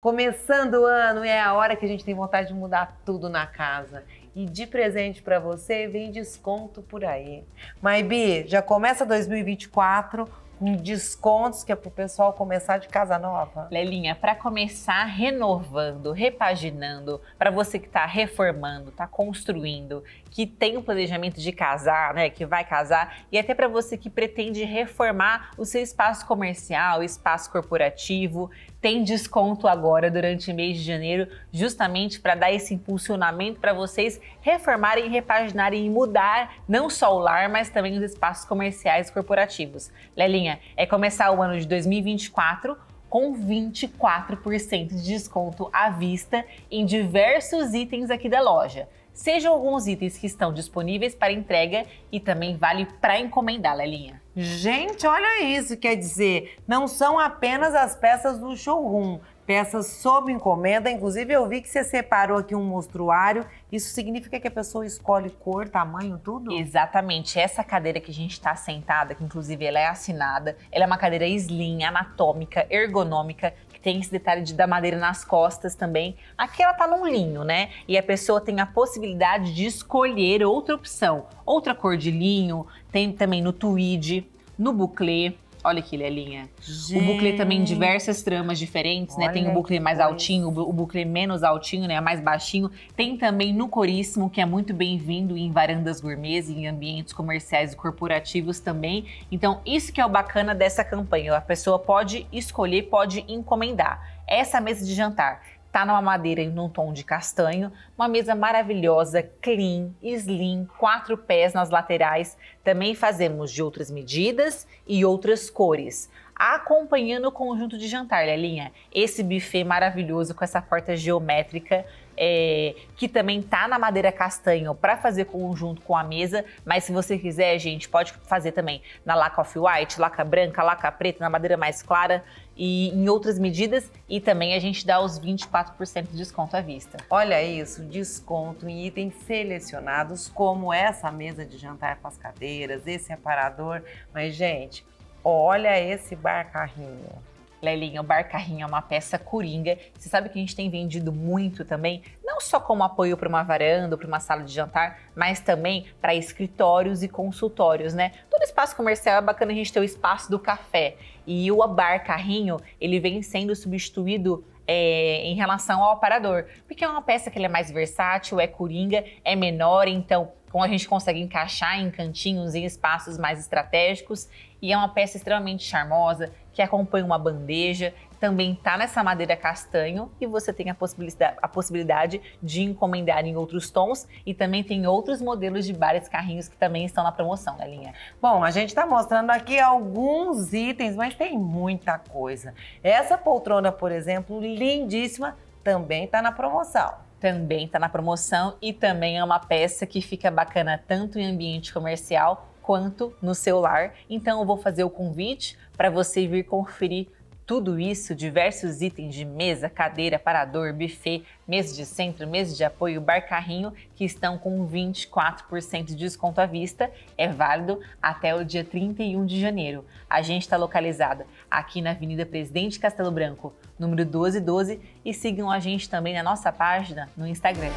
Começando o ano é a hora que a gente tem vontade de mudar tudo na casa. E de presente para você vem desconto por aí. Maibi, já começa 2024 com descontos que é pro pessoal começar de casa nova? Lelinha, para começar renovando, repaginando, para você que está reformando, está construindo, que tem o um planejamento de casar, né, que vai casar, e até para você que pretende reformar o seu espaço comercial, espaço corporativo, tem desconto agora durante o mês de janeiro, justamente para dar esse impulsionamento para vocês reformarem, repaginarem e mudar não só o lar, mas também os espaços comerciais e corporativos. Lelinha, é começar o ano de 2024 com 24% de desconto à vista em diversos itens aqui da loja. Sejam alguns itens que estão disponíveis para entrega e também vale para encomendar, Lelinha. Gente, olha isso, quer dizer, não são apenas as peças do showroom, peças sob encomenda. Inclusive, eu vi que você separou aqui um mostruário. Isso significa que a pessoa escolhe cor, tamanho, tudo? Exatamente. Essa cadeira que a gente está sentada, que inclusive ela é assinada, ela é uma cadeira slim, anatômica, ergonômica, tem esse detalhe de, da madeira nas costas também. Aqui ela tá num linho, né? E a pessoa tem a possibilidade de escolher outra opção. Outra cor de linho, tem também no tweed, no bucle Olha que lelinha. Gente. O bucle também diversas tramas diferentes, Olha né? Tem o bucle mais coisa. altinho, o bucle menos altinho, né? Mais baixinho. Tem também no coríssimo, que é muito bem-vindo em varandas gourmets, em ambientes comerciais e corporativos também. Então, isso que é o bacana dessa campanha. A pessoa pode escolher, pode encomendar essa mesa de jantar está numa madeira e num tom de castanho, uma mesa maravilhosa, clean, slim, quatro pés nas laterais. Também fazemos de outras medidas e outras cores acompanhando o conjunto de jantar, Lelinha. Esse buffet maravilhoso com essa porta geométrica é, que também tá na madeira castanho para fazer conjunto com a mesa, mas se você quiser, gente, pode fazer também na laca off-white, laca branca, laca preta, na madeira mais clara e em outras medidas e também a gente dá os 24% de desconto à vista. Olha isso, desconto em itens selecionados como essa mesa de jantar com as cadeiras, esse aparador. Mas gente, olha esse bar carrinho. Lelinha, o Bar Carrinho é uma peça coringa. Você sabe que a gente tem vendido muito também não só como apoio para uma varanda, para uma sala de jantar, mas também para escritórios e consultórios, né? Todo espaço comercial é bacana a gente ter o espaço do café. E o bar carrinho, ele vem sendo substituído é, em relação ao aparador, porque é uma peça que é mais versátil, é coringa, é menor, então como a gente consegue encaixar em cantinhos, em espaços mais estratégicos. E é uma peça extremamente charmosa, que acompanha uma bandeja, também está nessa madeira castanho e você tem a possibilidade, a possibilidade de encomendar em outros tons e também tem outros modelos de vários carrinhos que também estão na promoção, né, linha. Bom, a gente está mostrando aqui alguns itens, mas tem muita coisa. Essa poltrona, por exemplo, lindíssima, também está na promoção também está na promoção e também é uma peça que fica bacana tanto em ambiente comercial quanto no seu lar. Então eu vou fazer o convite para você vir conferir tudo isso, diversos itens de mesa, cadeira, parador, buffet, mesa de centro, mesa de apoio, bar carrinho, que estão com 24% de desconto à vista, é válido até o dia 31 de janeiro. A gente está localizada aqui na Avenida Presidente Castelo Branco, número 1212, e sigam a gente também na nossa página no Instagram.